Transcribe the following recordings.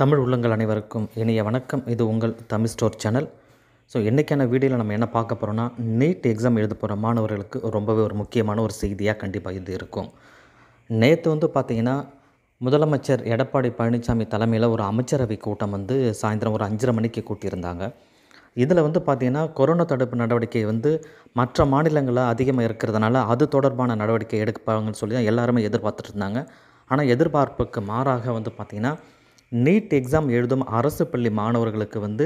தமிழ் உள்ளங்கள் அனைவருக்கும் இனிய வணக்கம் இது உங்கள் தமிழ் ஸ்டோர் சேனல் ஸோ என்றைக்கான வீடியோவில் நம்ம என்ன பார்க்க போகிறோன்னா நீட் எக்ஸாம் எழுத போகிற மாணவர்களுக்கு ரொம்பவே ஒரு முக்கியமான ஒரு செய்தியாக கண்டிப்பாக இது இருக்கும் நேற்று வந்து பார்த்திங்கன்னா முதலமைச்சர் எடப்பாடி பழனிசாமி தலைமையில் ஒரு அமைச்சரவை கூட்டம் வந்து சாயந்தரம் ஒரு அஞ்சரை மணிக்கு கூட்டியிருந்தாங்க இதில் வந்து பார்த்திங்கன்னா கொரோனா தடுப்பு நடவடிக்கை வந்து மற்ற மாநிலங்களில் அதிகமாக இருக்கிறதுனால அது தொடர்பான நடவடிக்கை எடுப்பாங்கன்னு சொல்லி தான் எல்லாருமே எதிர்பார்த்துட்டு இருந்தாங்க ஆனால் எதிர்பார்ப்புக்கு மாறாக வந்து பார்த்திங்கன்னா நீட் எக்ஸாம் எழுதும் அரசு பள்ளி மாணவர்களுக்கு வந்து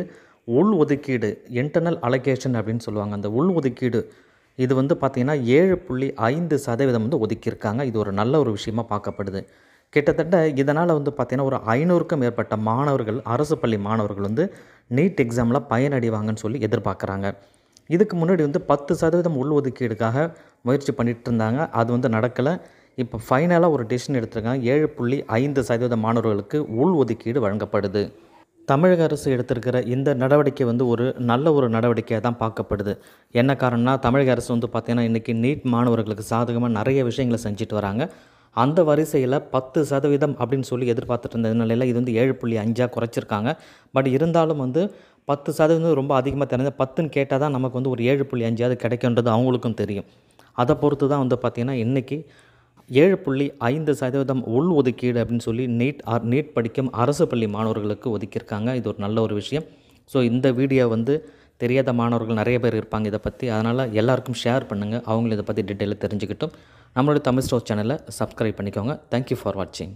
உள் ஒதுக்கீடு இன்டர்னல் அலகேஷன் அப்படின்னு சொல்லுவாங்க அந்த உள் ஒதுக்கீடு இது வந்து பார்த்திங்கன்னா ஏழு புள்ளி ஐந்து சதவீதம் வந்து ஒதுக்கியிருக்காங்க இது ஒரு நல்ல ஒரு விஷயமாக பார்க்கப்படுது கிட்டத்தட்ட இதனால் வந்து பார்த்திங்கன்னா ஒரு ஐநூறுக்கும் மேற்பட்ட மாணவர்கள் அரசு பள்ளி மாணவர்கள் வந்து நீட் எக்ஸாமில் பயனடைவாங்கன்னு சொல்லி எதிர்பார்க்குறாங்க இதுக்கு முன்னாடி வந்து பத்து சதவீதம் உள் ஒதுக்கீடுக்காக முயற்சி பண்ணிகிட்டு இருந்தாங்க அது வந்து நடக்கலை இப்போ ஃபைனலாக ஒரு டிசிஷன் எடுத்திருக்காங்க ஏழு புள்ளி ஐந்து சதவீத மாணவர்களுக்கு உள் ஒதுக்கீடு வழங்கப்படுது தமிழக அரசு எடுத்திருக்கிற இந்த நடவடிக்கை வந்து ஒரு நல்ல ஒரு நடவடிக்கையாக தான் பார்க்கப்படுது என்ன காரணம்னா தமிழக அரசு வந்து பார்த்திங்கன்னா இன்றைக்கி நீட் மாணவர்களுக்கு சாதகமாக நிறைய விஷயங்களை செஞ்சுட்டு வராங்க அந்த வரிசையில் பத்து சதவீதம் அப்படின்னு சொல்லி எதிர்பார்த்துட்டு இருந்த நிலையில் இது வந்து ஏழு புள்ளி அஞ்சாக குறைச்சிருக்காங்க பட் இருந்தாலும் வந்து பத்து சதவீதம் ரொம்ப அதிகமாக தெரிஞ்ச பத்துன்னு கேட்டால் தான் நமக்கு வந்து ஒரு ஏழு புள்ளி அஞ்சாவது கிடைக்குன்றது அவங்களுக்கும் தெரியும் அதை பொறுத்து தான் வந்து பார்த்திங்கன்னா இன்றைக்கி ஏழு புள்ளி ஐந்து சதவீதம் உள் ஒதுக்கீடு அப்படின்னு சொல்லி நீட் ஆர் நீட் படிக்கும் அரசு பள்ளி மாணவர்களுக்கு ஒதுக்கியிருக்காங்க இது ஒரு நல்ல ஒரு விஷயம் ஸோ இந்த வீடியோ வந்து தெரியாத மாணவர்கள் நிறைய பேர் இருப்பாங்க இதை பற்றி அதனால் எல்லாருக்கும் ஷேர் பண்ணுங்கள் அவங்களும் இதை பற்றி டீட்டெயிலாக தெரிஞ்சுக்கிட்டும் நம்மளுடைய தமிழ் ஸ்டோர் சேனலை சப்ஸ்கிரைப் பண்ணிக்கோங்க தேங்க்யூ ஃபார் வாட்சிங்